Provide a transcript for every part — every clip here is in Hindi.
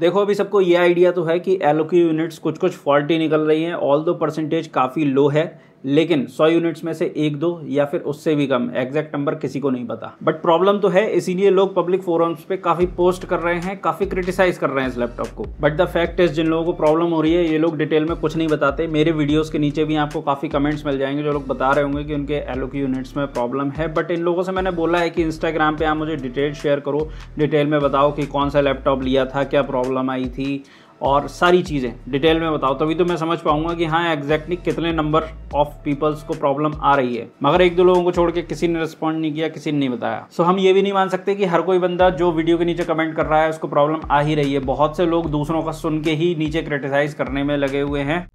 देखो अभी सबको ये आइडिया तो है कि एलओ की यूनिट्स कुछ कुछ फॉल्टी निकल रही हैं ऑल दो परसेंटेज काफ़ी लो है लेकिन 100 यूनिट्स में से एक दो या फिर उससे भी कम एग्जैक्ट नंबर किसी को नहीं पता बट प्रॉब्लम तो है इसीलिए लोग पब्लिक फोरम्स पे काफ़ी पोस्ट कर रहे हैं काफ़ी क्रिटिसाइज कर रहे हैं इस लैपटॉप को बट द फैक्ट इज जिन लोगों को प्रॉब्लम हो रही है ये लोग डिटेल में कुछ नहीं बताते मेरे वीडियोज़ के नीचे भी आपको काफ़ी कमेंट्स मिल जाएंगे जो लोग बता रहे होंगे कि उनके एलो की यूनिट्स में प्रॉब्लम है बट इन लोगों से मैंने बोला है कि इंस्टाग्राम पर आप मुझे डिटेल शेयर करो डिटेल में बताओ कि कौन सा लैपटॉप लिया था क्या प्रॉब्लम आई थी और सारी चीज़ें डिटेल में बताओ तभी तो मैं समझ पाऊंगा कि हाँ एग्जैक्टली कितने नंबर ऑफ पीपल्स को प्रॉब्लम आ रही है मगर एक दो लोगों को छोड़ के किसी ने रिस्पॉन्ड नहीं किया किसी ने नहीं बताया सो so, हम ये भी नहीं मान सकते कि हर कोई बंदा जो वीडियो के नीचे कमेंट कर रहा है उसको प्रॉब्लम आ ही रही है बहुत से लोग दूसरों का सुन के ही नीचे क्रिटिसाइज करने में लगे हुए हैं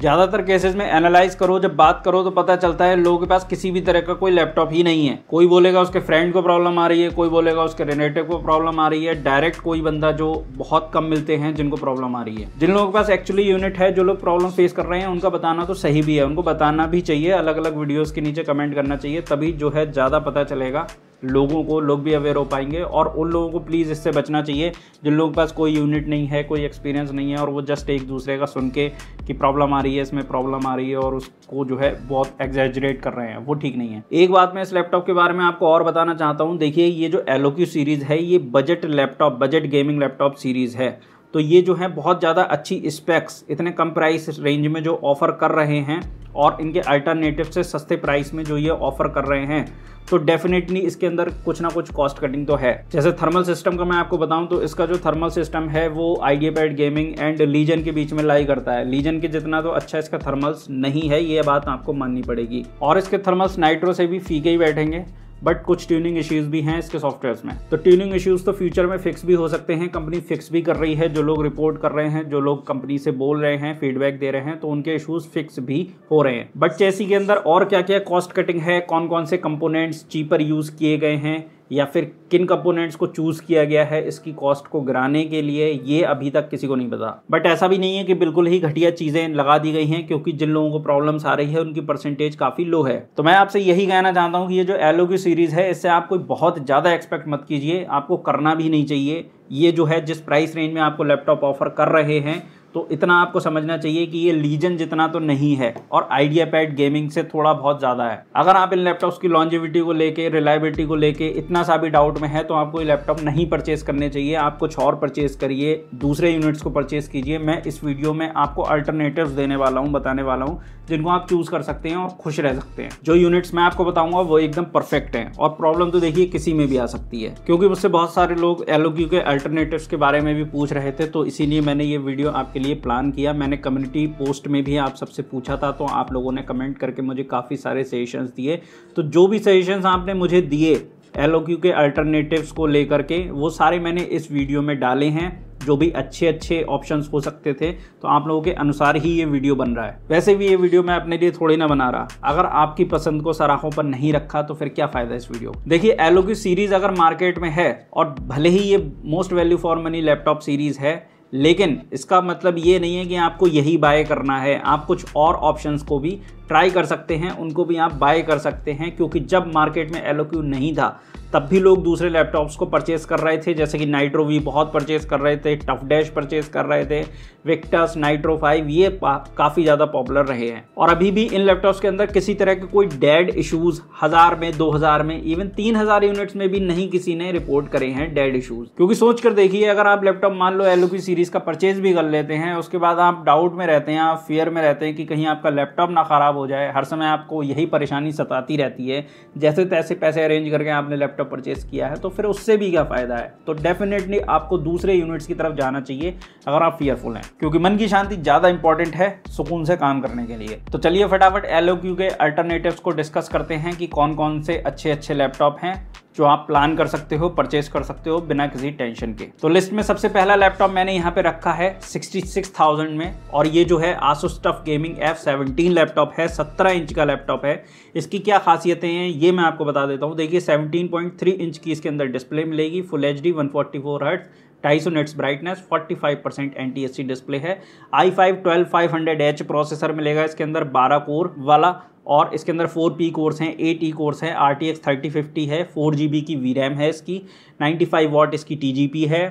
ज़्यादातर केसेस में एनालाइज करो जब बात करो तो पता चलता है लोगों के पास किसी भी तरह का कोई लैपटॉप ही नहीं है कोई बोलेगा उसके फ्रेंड को प्रॉब्लम आ रही है कोई बोलेगा उसके रिलेटिव को प्रॉब्लम आ रही है डायरेक्ट कोई बंदा जो बहुत कम मिलते हैं जिनको प्रॉब्लम आ रही है जिन लोगों के पास एक्चुअली यूनिट है जो लोग प्रॉब्लम फेस कर रहे हैं उनका बताना तो सही भी है उनको बताना भी चाहिए अलग अलग वीडियोज़ के नीचे कमेंट करना चाहिए तभी जो है ज़्यादा पता चलेगा लोगों को लोग भी अवेयर हो पाएंगे और उन लोगों को प्लीज़ इससे बचना चाहिए जिन लोगों के पास कोई यूनिट नहीं है कोई एक्सपीरियंस नहीं है और वो जस्ट एक दूसरे का सुन के कि प्रॉब्लम आ रही है इसमें प्रॉब्लम आ रही है और उसको जो है बहुत एग्जेजरेट कर रहे हैं वो ठीक नहीं है एक बात मैं इस लैपटॉप के बारे में आपको और बताना चाहता हूँ देखिए ये जो एलोक्यू सीरीज़ है ये budget laptop budget gaming laptop series है तो ये जो है बहुत ज़्यादा अच्छी स्पेक्स इतने कम प्राइस रेंज में जो ऑफ़र कर रहे हैं और इनके अल्टरनेटिव से सस्ते प्राइस में जो ये ऑफ़र कर रहे हैं तो डेफिनेटली इसके अंदर कुछ ना कुछ कॉस्ट कटिंग तो है जैसे थर्मल सिस्टम का मैं आपको बताऊं तो इसका जो थर्मल सिस्टम है वो IdeaPad gaming and Legion के बीच में लाई करता है लीजन के जितना तो अच्छा इसका थर्मल्स नहीं है ये बात आपको माननी पड़ेगी और इसके थर्मल्स नाइट्रो से भी फीके ही बैठेंगे बट कुछ ट्यूनिंग इश्यूज भी हैं इसके सॉफ्टवेयर में तो ट्यूनिंग इश्यूज तो फ्यूचर में फिक्स भी हो सकते हैं कंपनी फिक्स भी कर रही है जो लोग रिपोर्ट कर रहे हैं जो लोग कंपनी से बोल रहे हैं फीडबैक दे रहे हैं तो उनके इशूज फिक्स भी हो रहे हैं बट चेसी के अंदर और क्या क्या कॉस्ट कटिंग है कौन कौन से कंपोनेंट्स चीपर यूज किए गए हैं या फिर किन कंपोनेंट्स को चूज़ किया गया है इसकी कॉस्ट को गिराने के लिए ये अभी तक किसी को नहीं पता बट ऐसा भी नहीं है कि बिल्कुल ही घटिया चीज़ें लगा दी गई हैं क्योंकि जिन लोगों को प्रॉब्लम्स आ रही है उनकी परसेंटेज काफ़ी लो है तो मैं आपसे यही कहना चाहता हूँ कि ये जो एल की सीरीज़ है इससे आप कोई बहुत ज़्यादा एक्सपेक्ट मत कीजिए आपको करना भी नहीं चाहिए ये जो है जिस प्राइस रेंज में आपको लैपटॉप ऑफर कर रहे हैं तो इतना आपको समझना चाहिए कि ये लीजन जितना तो नहीं है और आइडिया पैड गेमिंग से थोड़ा बहुत ज़्यादा है अगर आप इन लैपटॉप्स की लॉन्जिविटी को लेके रिलायबिलिटी को लेके इतना सा भी डाउट में है तो आपको ये लैपटॉप नहीं परचेस करने चाहिए आप कुछ और परचेस करिए दूसरे यूनिट्स को परचेस कीजिए मैं इस वीडियो में आपको अल्टरनेटिव देने वाला हूँ बताने वाला हूँ जिनको आप चूज़ कर सकते हैं और खुश रह सकते हैं जो यूनिट्स मैं आपको बताऊंगा वो एकदम परफेक्ट हैं और प्रॉब्लम तो देखिए किसी में भी आ सकती है क्योंकि मुझसे बहुत सारे लोग एल के अल्टरनेटिव्स के बारे में भी पूछ रहे थे तो इसीलिए मैंने ये वीडियो आपके लिए प्लान किया मैंने कम्युनिटी पोस्ट में भी आप सबसे पूछा था तो आप लोगों ने कमेंट करके मुझे काफ़ी सारे सजेशंस दिए तो जो भी सजेशंस आपने मुझे दिए एल के अल्टरनेटिव्स को लेकर के वो सारे मैंने इस वीडियो में डाले हैं जो भी अच्छे अच्छे ऑप्शन हो सकते थे तो आप लोगों के अनुसार ही ये वीडियो बन रहा है वैसे भी ये वीडियो मैं अपने लिए थोड़ी ना बना रहा अगर आपकी पसंद को सराहों पर नहीं रखा तो फिर क्या फायदा इस वीडियो देखिए एलो की सीरीज अगर मार्केट में है और भले ही ये most value for money laptop series है लेकिन इसका मतलब ये नहीं है कि आपको यही बाय करना है आप कुछ और ऑप्शंस को भी ट्राई कर सकते हैं उनको भी आप बाय कर सकते हैं क्योंकि जब मार्केट में एलोक्यू नहीं था तब भी लोग दूसरे लैपटॉप्स को परचेस कर रहे थे जैसे कि नाइट्रो वी बहुत परचेस कर रहे थे टफ डैश परचेस कर रहे थे विक्टस नाइट्रो फाइव ये काफ़ी ज़्यादा पॉपुलर रहे हैं और अभी भी इन लैपटॉप्स के अंदर किसी तरह के कोई डेड इशूज़ हज़ार में दो हज़ार में इवन तीन हज़ार यूनिट्स में भी नहीं किसी ने रिपोर्ट करे हैं डेड इशूज़ क्योंकि सोच कर देखिए अगर आप लैपटॉप मान लो एल सीरीज़ का परचेज भी कर लेते हैं उसके बाद आप डाउट में रहते हैं आप फियर में रहते हैं कि कहीं आपका लैपटॉप ना ख़राब हो जाए हर समय आपको यही परेशानी सताती रहती है जैसे तैसे पैसे अरेंज करके आपने लैपटॉप लैपटॉप परचेस किया है तो फिर उससे भी क्या फ़ायदा है तो डेफिनेटली आपको दूसरे यूनिट्स की तरफ जाना चाहिए अगर आप फियरफुल हैं क्योंकि मन की शांति ज़्यादा इंपॉर्टेंट है सुकून से काम करने के लिए तो चलिए फटाफट एल के अल्टरनेटिव्स को डिस्कस करते हैं कि कौन कौन से अच्छे अच्छे लैपटॉप हैं जो आप प्लान कर सकते हो परचेस कर सकते हो बिना किसी टेंशन के तो लिस्ट में सबसे पहला लैपटॉप मैंने यहाँ पे रखा है 66,000 में और ये जो है Asus TUF gaming F17 laptop है 17 इंच का लैपटॉप है इसकी क्या खासियतें हैं ये मैं आपको बता देता हूँ देखिए 17.3 इंच की इसके अंदर डिस्प्ले मिलेगी full H D one forty ढाई सौ nits brightness forty five percent N T S C display है I five twelve five hundred H processor मिलेगा इसके अंदर बारह कोर वाला और इसके अंदर फोर पी कोर्स हैं एट ई कोर्स हैं R T X thirty fifty है फोर जी बी की वी रैम है इसकी नाइन्टी फाइव वॉट इसकी टी जी पी है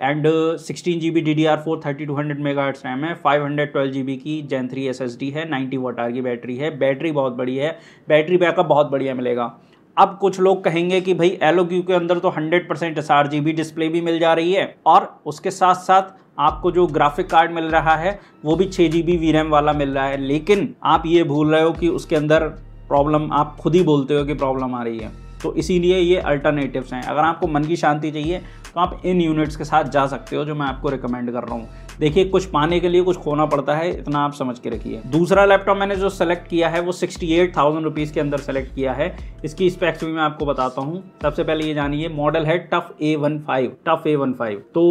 and sixteen G B D D R four thirty two hundred mega hertz RAM है five hundred twelve G B की gen three S S D है नाइन्टी वाट आर की बैटरी है बैटरी बहुत बढ़िया है बैटरी बैकअप बहुत बढ़िया मिलेगा अब कुछ लोग कहेंगे कि भाई एल के अंदर तो 100 परसेंट एस डिस्प्ले भी मिल जा रही है और उसके साथ साथ आपको जो ग्राफिक कार्ड मिल रहा है वो भी छः जी बी वाला मिल रहा है लेकिन आप ये भूल रहे हो कि उसके अंदर प्रॉब्लम आप खुद ही बोलते हो कि प्रॉब्लम आ रही है तो इसीलिए ये अल्टरनेटिव्स हैं अगर आपको मन की शांति चाहिए तो आप इन यूनिट्स के साथ जा सकते हो जो मैं आपको रिकमेंड कर रहा हूँ देखिए कुछ पाने के लिए कुछ खोना पड़ता है इतना आप समझ के रखिए दूसरा लैपटॉप मैंने जो सेलेक्ट किया है वो सिक्सटी एट थाउजेंड रुपीज़ के अंदर सेलेक्ट किया है इसकी स्पेक्स भी मैं आपको बताता हूँ सबसे पहले ये जानिए मॉडल है TUF A one five TUF A one five तो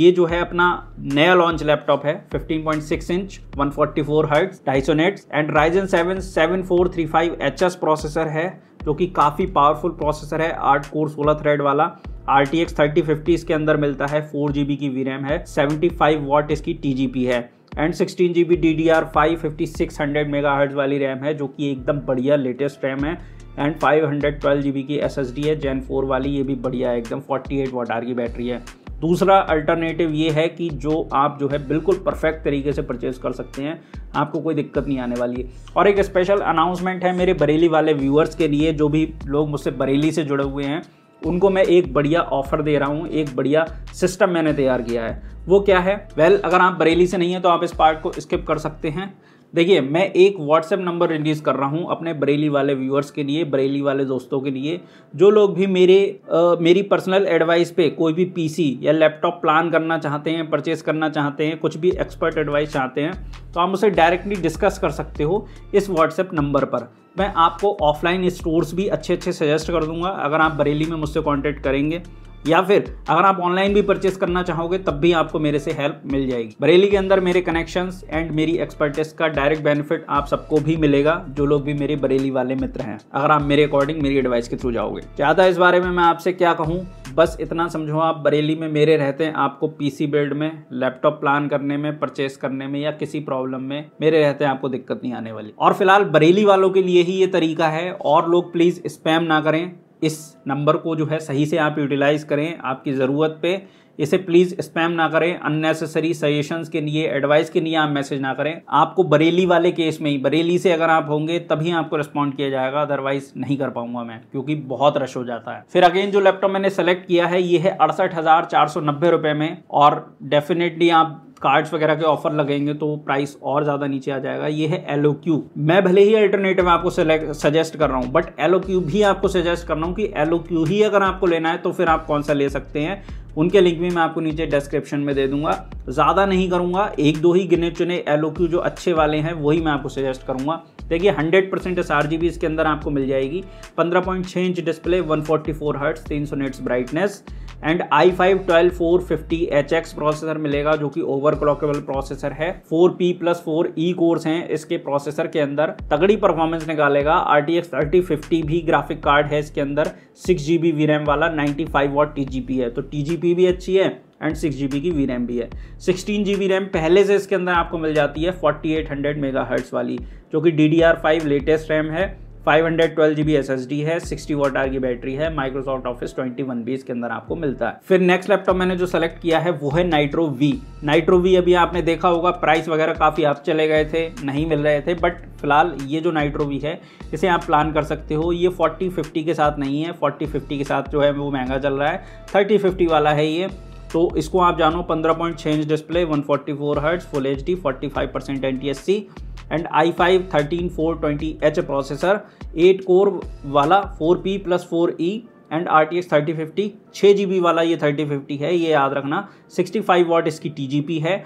ये जो है अपना नया लॉन्च लैपटॉप है fifteen point six inch one forty four hertz डाइसो nits and Ryzen seven seven four three five H S processor है जो कि काफ़ी पावरफुल प्रोसेसर है आठ कोर सोलह थ्रेड वाला R T X thirty fifty इसके अंदर मिलता है फोर जी बी की वी रैम है सेवेंटी फाइव वाट इसकी टी जी पी है and sixteen G B D D R five fifty six hundred mega hertz वाली रैम है जो कि एकदम बढ़िया लेटेस्ट रैम है and five hundred twelve G B की एस एस डी है जैन फोर वाली ये भी बढ़िया है एकदम फोर्टी एट वाट आर की बैटरी है दूसरा अल्टरनेटिव ये है कि जो आप जो है बिल्कुल परफेक्ट तरीके से परचेज कर सकते हैं आपको कोई दिक्कत नहीं आने वाली है और एक स्पेशल अनाउंसमेंट है मेरे बरेली वाले व्यूअर्स के लिए जो भी लोग मुझसे बरेली से जुड़े हुए हैं उनको मैं एक बढ़िया ऑफर दे रहा हूँ एक बढ़िया सिस्टम मैंने तैयार किया है वो क्या है वेल well, अगर आप बरेली से नहीं हैं तो आप इस पार्ट को स्किप कर सकते हैं देखिए मैं एक व्हाट्सएप नंबर रिलीज़ कर रहा हूँ अपने बरेली वाले व्यूअर्स के लिए बरेली वाले दोस्तों के लिए जो लोग भी मेरे आ, मेरी पर्सनल एडवाइस पे कोई भी पीसी या लैपटॉप प्लान करना चाहते हैं परचेस करना चाहते हैं कुछ भी एक्सपर्ट एडवाइस चाहते हैं तो आप उसे डायरेक्टली डिस्कस कर सकते हो इस व्हाट्सएप नंबर पर मैं आपको ऑफलाइन स्टोर्स भी अच्छे अच्छे सजेस्ट कर दूंगा अगर आप बरेली में मुझसे कॉन्टैक्ट करेंगे या फिर अगर आप ऑनलाइन भी परचेस करना चाहोगे तब भी आपको मेरे से हेल्प मिल जाएगी बरेली के अंदर मेरे कनेक्शन एंड मेरी एक्सपर्टिस का डायरेक्ट बेनिफिट आप सबको भी मिलेगा जो लोग भी मेरे बरेली वाले मित्र हैं अगर आप मेरे अकॉर्डिंग मेरी एडवाइस के थ्रू जाओगे ज़्यादा इस बारे में मैं आपसे क्या कहूँ बस इतना समझो आप बरेली में मेरे रहते हैं आपको पीसी बिल्ड में लैपटॉप प्लान करने में परचेस करने में या किसी प्रॉब्लम में मेरे रहते हैं आपको दिक्कत नहीं आने वाली और फिलहाल बरेली वालों के लिए ही ये तरीका है और लोग प्लीज़ स्पैम ना करें इस नंबर को जो है सही से आप यूटिलाइज़ करें आपकी ज़रूरत पे इसे प्लीज़ स्पैम ना करें अननेसेसरी सजेशंस के लिए एडवाइस के लिए आप मैसेज ना करें आपको बरेली वाले केस में ही बरेली से अगर आप होंगे तभी आपको रिस्पॉन्ड किया जाएगा अदरवाइज नहीं कर पाऊंगा मैं क्योंकि बहुत रश हो जाता है फिर अगेन जो लैपटॉप मैंने सेलेक्ट किया है ये है अड़सठ में और डेफिनेटली आप कार्ड्स वगैरह के ऑफर लगेंगे तो प्राइस और ज़्यादा नीचे आ जाएगा ये है एलो क्यू मैं भले ही अल्टरनेटिव आपको सजेस्ट कर रहा हूँ बट एलो क्यू भी आपको सजेस्ट कर रहा हूँ कि एलो क्यू ही अगर आपको लेना है तो फिर आप कौन सा ले सकते हैं उनके लिंक भी मैं आपको नीचे डिस्क्रिप्शन में दे दूंगा ज़्यादा नहीं करूंगा एक दो ही गिने चुने एल जो अच्छे वाले हैं वही मैं आपको सजेस्ट करूंगा देखिए 100 परसेंट एस इसके अंदर आपको मिल जाएगी 15.6 inch display 144 forty four hertz तीन सौ nits brightness and I five twelve four fifty H X processor मिलेगा जो कि ओवर क्लॉकेबल प्रोसेसर है four P plus four E cores हैं इसके प्रोसेसर के अंदर तगड़ी परफॉर्मेंस निकालेगा R T X thirty fifty भी ग्राफिक कार्ड है इसके अंदर six G B V RAM वाला ninety five watt T G P है तो टी जी जीबी भी अच्छी है एंड सिक्स जी की वी रैम भी है सिक्सटीन जी रैम पहले से इसके अंदर आपको मिल जाती है forty eight hundred mega hertz वाली जो कि D D R five latest RAM है five hundred twelve GB S S D है सिक्सटी वोट आर की बैटरी है Microsoft Office twenty one B इसके अंदर आपको मिलता है फिर नेक्स्ट लैपटॉप मैंने जो सेलेक्ट किया है वो है नाइट्रो वी नाइट्रो वी अभी आपने देखा होगा प्राइस वगैरह काफ़ी आप चले गए थे नहीं मिल रहे थे बट फिलहाल ये जो नाइट्रो वी है इसे आप प्लान कर सकते हो ये फोर्टी फिफ्टी के साथ नहीं है फोर्टी फिफ्टी के साथ जो है वो महंगा चल रहा है थर्टी फिफ्टी वाला है ये तो इसको आप जानो 15.6 inch display 144 hertz full H D forty five percent N T S C and I five thirteen four twenty H processor eight core वाला four P plus four E and R T X thirty fifty छः जी बी वाला ये थर्टी फिफ्टी है ये याद रखना सिक्सटी फाइव वाट इसकी टी जी पी है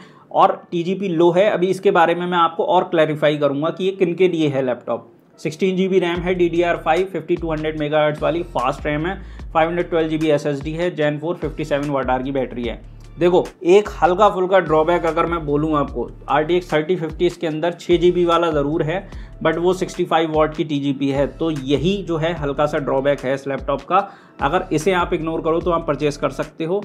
और टी जी पी लो है अभी इसके बारे में मैं आपको और क्लैरिफाई करूँगा कि ये किन के लिए है laptop sixteen G B RAM है D D R five fifty two hundred mega वाली फास्ट रैम है five hundred twelve G B S S D है gen four fifty seven watt hour की बैटरी है देखो एक हल्का फुल्का ड्रॉबैक अगर मैं बोलूँ आपको R T X thirty fifty इसके अंदर छः जी बी वाला ज़रूर है बट वो सिक्सटी फाइव वॉट की टी जी पी है तो यही जो है हल्का सा ड्रॉबैक है इस लैपटॉप का अगर इसे आप इग्नोर करो तो आप परचेस कर सकते हो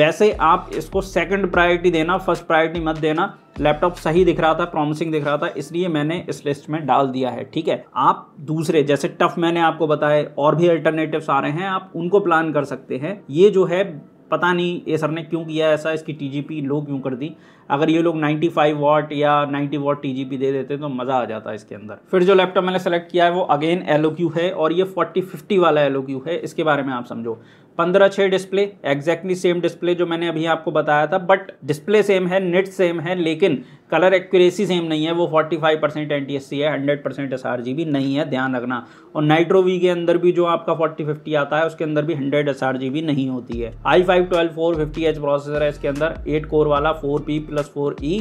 वैसे आप इसको सेकंड प्रायोरिटी देना फर्स्ट प्रायोरिटी मत देना लैपटॉप सही दिख रहा था प्रॉमिसिंग दिख रहा था इसलिए मैंने इस लिस्ट में डाल दिया है ठीक है आप दूसरे जैसे टफ मैंने आपको बताए और भी अल्टरनेटिव्स आ रहे हैं आप उनको प्लान कर सकते हैं ये जो है पता नहीं ये सर ने क्यों किया ऐसा इसकी टीजीपी लो क्यों कर दी अगर ये लोग 95 वाट या 90 वाट टीजीपी दे देते तो मज़ा आ जाता है इसके अंदर फिर जो लैपटॉप मैंने सेलेक्ट किया है वो अगेन एल है और ये 50 वाला एल है इसके बारे में आप समझो पंद्रह छः डिस्प्ले एग्जैक्टली सेम डिस्प्ले जो मैंने अभी आपको बताया था बट डिस्प्ले सेम है नेट सेम है लेकिन कलर एक्यूरेसी सेम नहीं है वो 45 percent N T S C है hundred percent S R G B है ध्यान रखना और नाइट्रो वी के अंदर भी जो आपका फिफ्टी आता है उसके अंदर भी हंड्रेड एस आर जी नहीं होती है I five twelve four fifty H processor है इसके अंदर एट कोर वाला four P plus four E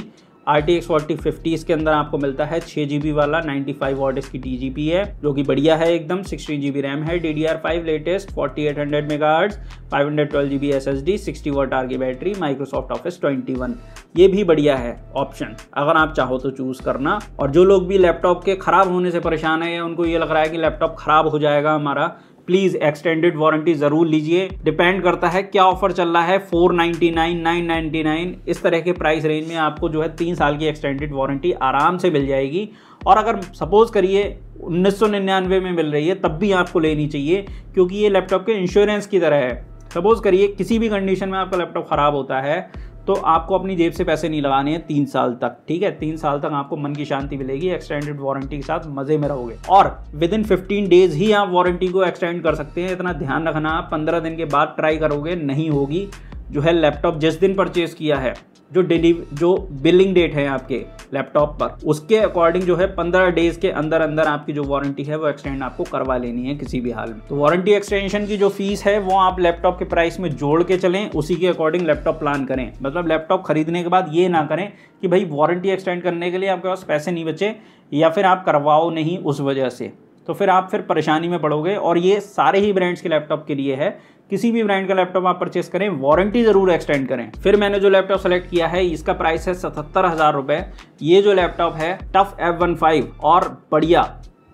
R T X forty fifty इसके अंदर आपको मिलता है छः जी बी वाला नाइन्टी फाइव वॉट इसकी डी जी पी है जो कि बढ़िया है एकदम सिक्सटी जी बी रैम है D D R five latest forty eight hundred mega hertz five hundred twelve G B S S D sixty watt hour की battery Microsoft Office twenty one ये भी बढ़िया है ऑप्शन अगर आप चाहो तो चूज़ करना और जो लोग भी लैपटॉप के ख़राब होने से परेशान है या उनको ये लग रहा है कि लैपटॉप ख़राब हो जाएगा हमारा प्लीज एक्सटेंडेड वारंटी जरूर लीजिए डिपेंड करता है क्या ऑफर चल रहा है four ninety nine nine nine इस तरह के प्राइस रेंज में आपको जो है तीन साल की एक्सटेंडेड वारंटी आराम से मिल जाएगी और अगर सपोज करिए 1999 में मिल रही है तब भी आपको लेनी चाहिए क्योंकि ये लैपटॉप के इंश्योरेंस की तरह है सपोज करिए किसी भी कंडीशन में आपका लैपटॉप ख़राब होता है तो आपको अपनी जेब से पैसे नहीं लगाने हैं तीन साल तक ठीक है तीन साल तक आपको मन की शांति मिलेगी एक्सटेंडेड वारंटी के साथ मजे में रहोगे और विद इन फिफ्टीन डेज ही आप वारंटी को एक्सटेंड कर सकते हैं इतना ध्यान रखना आप पंद्रह दिन के बाद ट्राई करोगे नहीं होगी जो है लैपटॉप जिस दिन परचेज किया है जो डिलीव जो बिलिंग डेट है आपके लैपटॉप पर उसके अकॉर्डिंग जो है पंद्रह डेज के अंदर अंदर आपकी जो वारंटी है वो एक्सटेंड आपको करवा लेनी है किसी भी हाल में तो वारंटी एक्सटेंशन की जो फीस है वो आप लैपटॉप के प्राइस में जोड़ के चलें उसी के अकॉर्डिंग लैपटॉप प्लान करें मतलब लैपटॉप खरीदने के बाद ये ना करें कि भाई वारंटी एक्सटेंड करने के लिए आपके पास पैसे नहीं बचे या फिर आप करवाओ नहीं उस वजह से तो फिर आप फिर परेशानी में पड़ोगे और ये सारे ही ब्रांड्स के लैपटॉप के लिए है किसी भी ब्रांड का लैपटॉप आप परचेस करें वारंटी ज़रूर एक्सटेंड करें फिर मैंने जो लैपटॉप सेलेक्ट किया है इसका प्राइस है सतहत्तर हज़ार रुपए ये जो लैपटॉप है टफ एफ वन फाइव और बढ़िया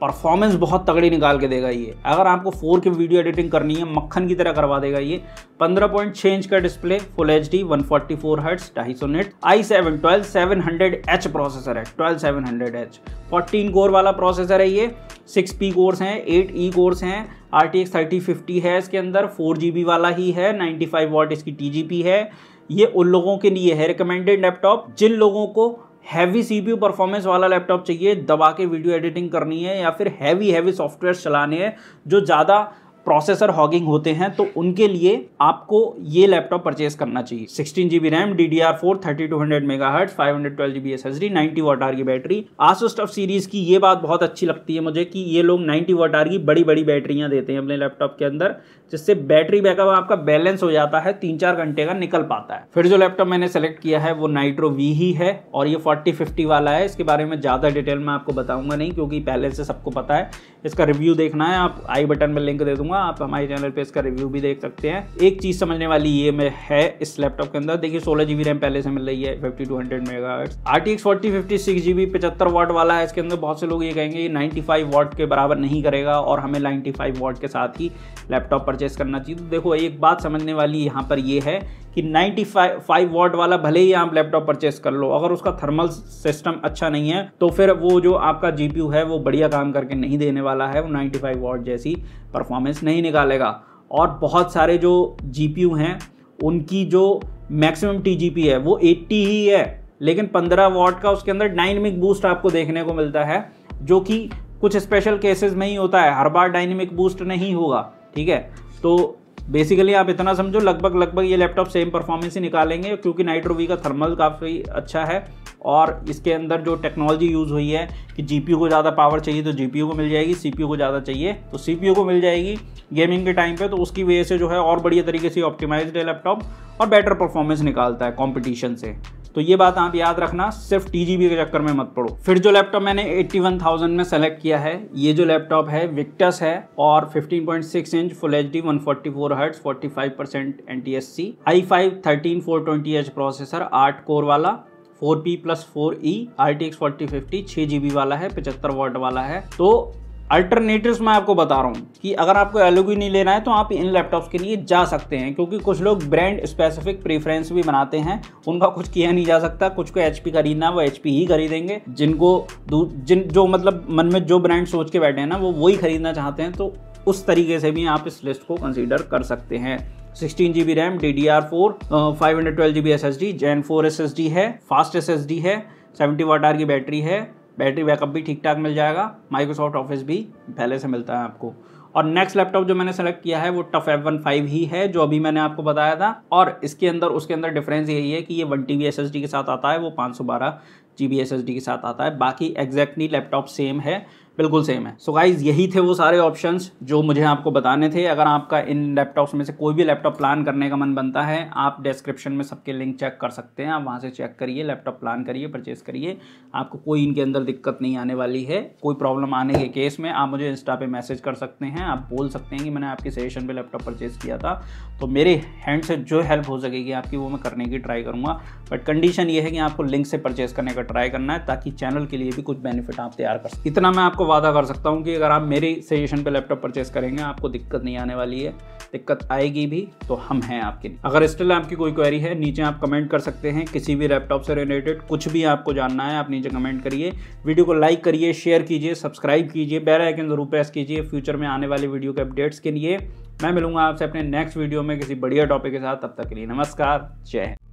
परफॉर्मेंस बहुत तगड़ी निकाल के देगा ये अगर आपको फोर की वीडियो एडिटिंग करनी है मक्खन की तरह करवा देगा ये 15.6 इंच का display full H D one forty four hertz ढाई सौ nit I seven twelve seven hundred H processor है twelve seven hundred H fourteen core वाला प्रोसेसर है ये सिक्स पी कोर्स हैं एट ई कोर्स हैं R T X thirty fifty है इसके अंदर फोर जी बी वाला ही है नाइन्टी फाइव वॉट इसकी टी जी पी है ये उन लोगों के लिए है रिकमेंडेड लैपटॉप जिन लोगों को हैवी सीपीयू परफॉर्मेंस वाला लैपटॉप चाहिए दबा के वीडियो एडिटिंग करनी है या फिर हैवी हैवी सॉफ्टवेयर चलाने हैं जो ज़्यादा प्रोसेसर हॉगिंग होते हैं तो उनके लिए आपको ये लैपटॉप परचेस करना चाहिए sixteen GB RAM D D R four thirty two hundred mega hertz five hundred twelve GB S S D ninety watt hour की बैटरी आसोस्ट ऑफ सीरीज की ये बात बहुत अच्छी लगती है मुझे कि ये लोग नाइन्टी वॉट आर की बड़ी बड़ी बैटरियां देते हैं अपने लैपटॉप के अंदर जिससे बैटरी बैकअप आपका बैलेंस हो जाता है तीन चार घंटे का निकल पाता है फिर जो लैपटॉप मैंने सेलेक्ट किया है वो नाइट्रो वी ही है और ये फोर्टी फिफ्टी वाला है इसके बारे में ज़्यादा डिटेल में आपको बताऊंगा नहीं क्योंकि पहले से सबको पता है इसका रिव्यू देखना है आप आई बटन में लिंक दे दूंगा आप हमारे चैनल पर इसका रिव्यू भी देख सकते हैं एक चीज़ समझने वाली ये है इस लैपटॉप के अंदर देखिए सोलह जीबी रैम पहले से मिल रही है fifty two hundred mega R T X forty fifty six GB पचहत्तर वाट वाला है इसके अंदर बहुत से लोग ये कहेंगे ये नाइन्टी फाइव वाट के बराबर नहीं करेगा और हमें नाइन्टी फाइव वाट के साथ ही लैपटॉप पर परचेस करना चाहिए तो देखो एक बात समझने वाली यहाँ पर ये है कि 95 फाइव वॉट वाला भले ही आप लैपटॉप परचेस कर लो अगर उसका थर्मल सिस्टम अच्छा नहीं है तो फिर वो जो आपका जी है वो बढ़िया काम करके नहीं देने वाला है वो नाइन्टी फाइव जैसी परफॉर्मेंस नहीं निकालेगा और बहुत सारे जो जी हैं उनकी जो मैक्सिमम टी है वो 80 ही है लेकिन 15 वॉट का उसके अंदर डायनेमिक बूस्ट आपको देखने को मिलता है जो कि कुछ स्पेशल केसेस में ही होता है हर बार डायनेमिक बूस्ट नहीं होगा ठीक है तो बेसिकली आप इतना समझो लगभग लगभग ये लैपटॉप सेम परफॉर्मेंस ही निकालेंगे क्योंकि नाइट्रोवी का थर्मल काफ़ी अच्छा है और इसके अंदर जो टेक्नोलॉजी यूज़ हुई है कि जीपीयू को ज़्यादा पावर चाहिए तो जीपीयू को मिल जाएगी सीपीयू को ज़्यादा चाहिए तो सीपीयू को मिल जाएगी गेमिंग के टाइम पे तो उसकी वजह से जो है और बढ़िया तरीके से ऑप्टिमाइज्ड है लैपटॉप और बेटर परफॉर्मेंस निकालता है कॉम्पिटिशन से तो ये बात आप याद रखना सिर्फ टीजीबी के चक्कर में मत पड़ो फिर जो लैपटॉप मैंने 81,000 में सेलेक्ट किया है ये जो लैपटॉप है विक्टस है और 15.6 inch full H D one forty four hertz I five thirteen H processor आठ कोर वाला 4P P plus four E R T X forty fifty छः जी वाला है पचहत्तर वाट वाला है तो अल्टरनेटिव्स मैं आपको बता रहा हूँ कि अगर आपको एलओगी नहीं लेना है तो आप इन लैपटॉप्स के लिए जा सकते हैं क्योंकि कुछ लोग ब्रांड स्पेसिफिक प्रेफरेंस भी बनाते हैं उनका कुछ किया नहीं जा सकता कुछ को एच पी खरीदना वो एच पी ही खरीदेंगे जिनको जिन जो मतलब मन में जो ब्रांड सोच के बैठे हैं ना वो वही खरीदना चाहते हैं तो उस तरीके से भी आप इस लिस्ट को कंसिडर कर सकते हैं sixteen G B RAM D D R four five hundred twelve G B S S D gen four S S D है फास्ट एस एस डी है सेवेंटी वाट आर की बैटरी है बैटरी बैकअप भी ठीक ठाक मिल जाएगा माइक्रोसॉफ्ट ऑफिस भी पहले से मिलता है आपको और नेक्स्ट लैपटॉप जो मैंने सेलेक्ट किया है वो टफ एफ वन फाइव ही है जो अभी मैंने आपको बताया था और इसके अंदर उसके अंदर डिफरेंस यही है कि ये one T B S S D के साथ आता है वो पाँच सौ बारह G B S S D के साथ आता है बाकी एग्जैक्टली लैपटॉप सेम है बिल्कुल सेम है सो so गाइज यही थे वो सारे ऑप्शंस जो मुझे आपको बताने थे अगर आपका इन लैपटॉप्स में से कोई भी लैपटॉप प्लान करने का मन बनता है आप डिस्क्रिप्शन में सबके लिंक चेक कर सकते हैं आप वहाँ से चेक करिए लैपटॉप प्लान करिए परचेज़ करिए आपको कोई इनके अंदर दिक्कत नहीं आने वाली है कोई प्रॉब्लम आने के केस में आप मुझे इंस्टा पर मैसेज कर सकते हैं आप बोल सकते हैं कि मैंने आपके सजेशन पर लैपटॉप परचेज़ किया था तो मेरे हैंड से जो हेल्प हो सकेगी आपकी वो मैं करने की ट्राई करूँगा बट कंडीशन ये है कि आपको लिंक से परचेज़ करने का ट्राई करना है ताकि चैनल के लिए भी कुछ बेनिफिट आप तैयार कर सकते इतना मैं आपको आपको वादा कर सकता हूँ कि अगर आप मेरी सजेशन पे लैपटॉप परचेस करेंगे आपको दिक्कत नहीं आने वाली है दिक्कत आएगी भी तो हम हैं आपके लिए अगर स्टिल आपकी कोई क्वेरी है नीचे आप कमेंट कर सकते हैं किसी भी लैपटॉप से रिलेटेड कुछ भी आपको जानना है आप नीचे कमेंट करिए वीडियो को लाइक करिए शेयर कीजिए सब्सक्राइब कीजिए बेल आइकन ज़रूर प्रेस कीजिए फ्यूचर में आने वाले वीडियो के अपडेट्स के लिए मैं मिलूंगा आपसे अपने नेक्स्ट वीडियो में किसी बढ़िया टॉपिक के साथ तब तक के लिए नमस्कार जय हिंद